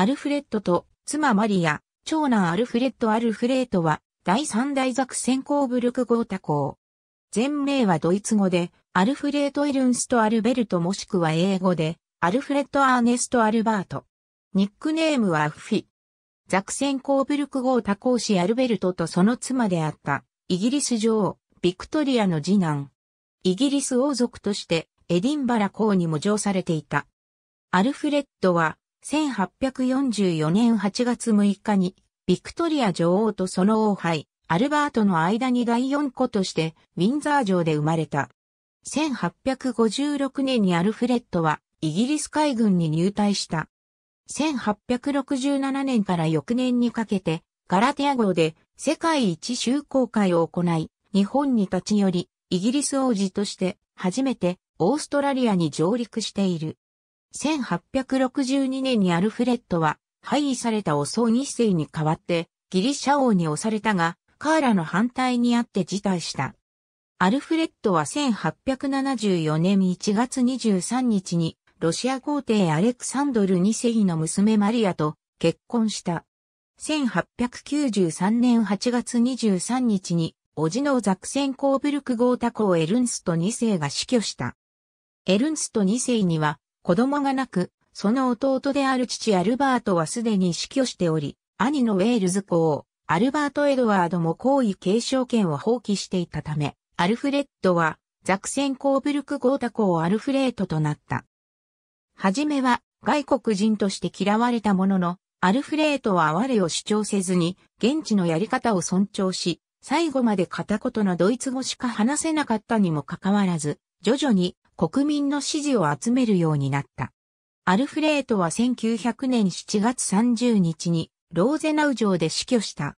アルフレッドと妻マリア、長男アルフレッド・アルフレートは第三大作戦コーブルク号多項。全名はドイツ語で、アルフレート・エルンスト・アルベルトもしくは英語で、アルフレッド・アーネスト・アルバート。ニックネームはフィ。ザクセンコーブルク号多公子アルベルトとその妻であった、イギリス女王、ビクトリアの次男。イギリス王族として、エディンバラ公にも上されていた。アルフレッドは、1844年8月6日に、ビクトリア女王とその王妃、アルバートの間に第四子として、ウィンザー城で生まれた。1856年にアルフレッドは、イギリス海軍に入隊した。1867年から翌年にかけて、ガラテア号で世界一周航海を行い、日本に立ち寄り、イギリス王子として初めてオーストラリアに上陸している。1862年にアルフレッドは、廃位された遅い2世に代わって、ギリシャ王に押されたが、カーラの反対にあって辞退した。アルフレッドは1874年1月23日に、ロシア皇帝アレクサンドル2世の娘マリアと結婚した。1893年8月23日に、叔父のザクセンコーブルク号コ校エルンスト2世が死去した。エルンスト2世には、子供がなく、その弟である父アルバートはすでに死去しており、兄のウェールズ公、アルバート・エドワードも皇位継承権を放棄していたため、アルフレッドは、ザクセン・コーブルク・ゴータ公アルフレートとなった。はじめは、外国人として嫌われたものの、アルフレートは我を主張せずに、現地のやり方を尊重し、最後まで片言のドイツ語しか話せなかったにもかかわらず、徐々に国民の支持を集めるようになった。アルフレートは1900年7月30日にローゼナウ城で死去した。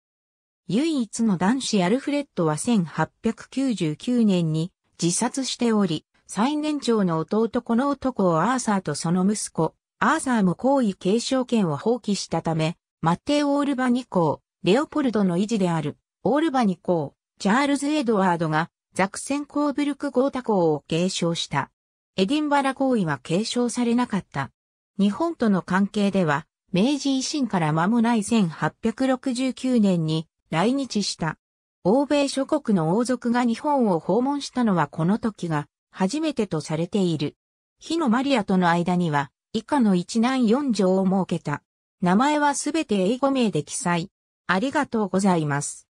唯一の男子アルフレッドは1899年に自殺しており、最年長の弟この男をアーサーとその息子、アーサーも皇位継承権を放棄したため、マテオ・オールバニー、レオポルドの維持である、オールバニー、チャールズ・エドワードがザクセンコーブルク合多公を継承した。エディンバラ公位は継承されなかった。日本との関係では、明治維新から間もない1869年に来日した。欧米諸国の王族が日本を訪問したのはこの時が初めてとされている。火のマリアとの間には以下の一男四条を設けた。名前はすべて英語名で記載。ありがとうございます。